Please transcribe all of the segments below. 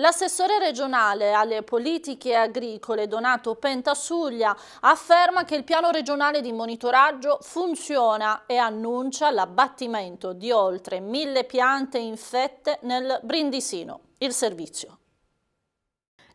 L'assessore regionale alle politiche agricole Donato Pentasuglia afferma che il piano regionale di monitoraggio funziona e annuncia l'abbattimento di oltre mille piante infette nel Brindisino. Il servizio.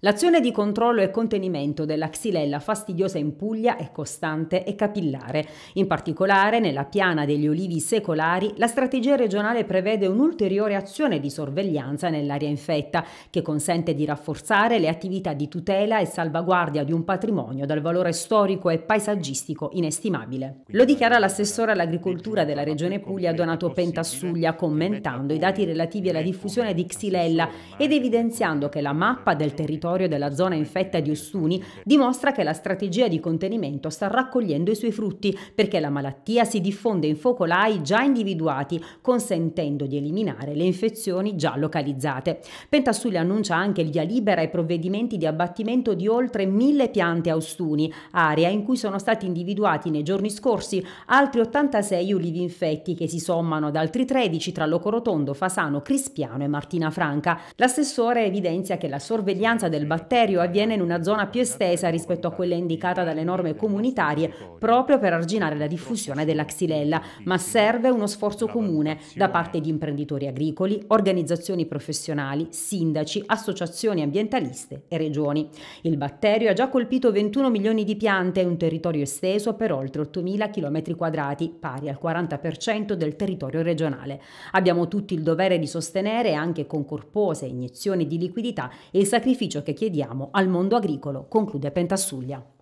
L'azione di controllo e contenimento della xylella fastidiosa in Puglia è costante e capillare. In particolare, nella piana degli olivi secolari, la strategia regionale prevede un'ulteriore azione di sorveglianza nell'area infetta, che consente di rafforzare le attività di tutela e salvaguardia di un patrimonio dal valore storico e paesaggistico inestimabile. Lo dichiara l'assessore all'agricoltura della regione Puglia Donato Pentassuglia commentando i dati relativi alla diffusione di xylella ed evidenziando che la mappa del territorio territorio della zona infetta di Ostuni dimostra che la strategia di contenimento sta raccogliendo i suoi frutti perché la malattia si diffonde in focolai già individuati, consentendo di eliminare le infezioni già localizzate. Pentassuli annuncia anche il via libera ai provvedimenti di abbattimento di oltre mille piante a Ostuni, area in cui sono stati individuati nei giorni scorsi altri 86 ulivi infetti che si sommano ad altri 13 tra Locorotondo, Fasano, Crispiano e Martina Franca. L'assessore evidenzia che la sorveglianza del batterio avviene in una zona più estesa rispetto a quella indicata dalle norme comunitarie proprio per arginare la diffusione della xylella, ma serve uno sforzo comune da parte di imprenditori agricoli, organizzazioni professionali, sindaci, associazioni ambientaliste e regioni. Il batterio ha già colpito 21 milioni di piante e un territorio esteso per oltre 8.000 km quadrati, pari al 40% del territorio regionale. Abbiamo tutti il dovere di sostenere, anche con corpose iniezioni di liquidità, il sacrificio che chiediamo al mondo agricolo, conclude Pentassuglia.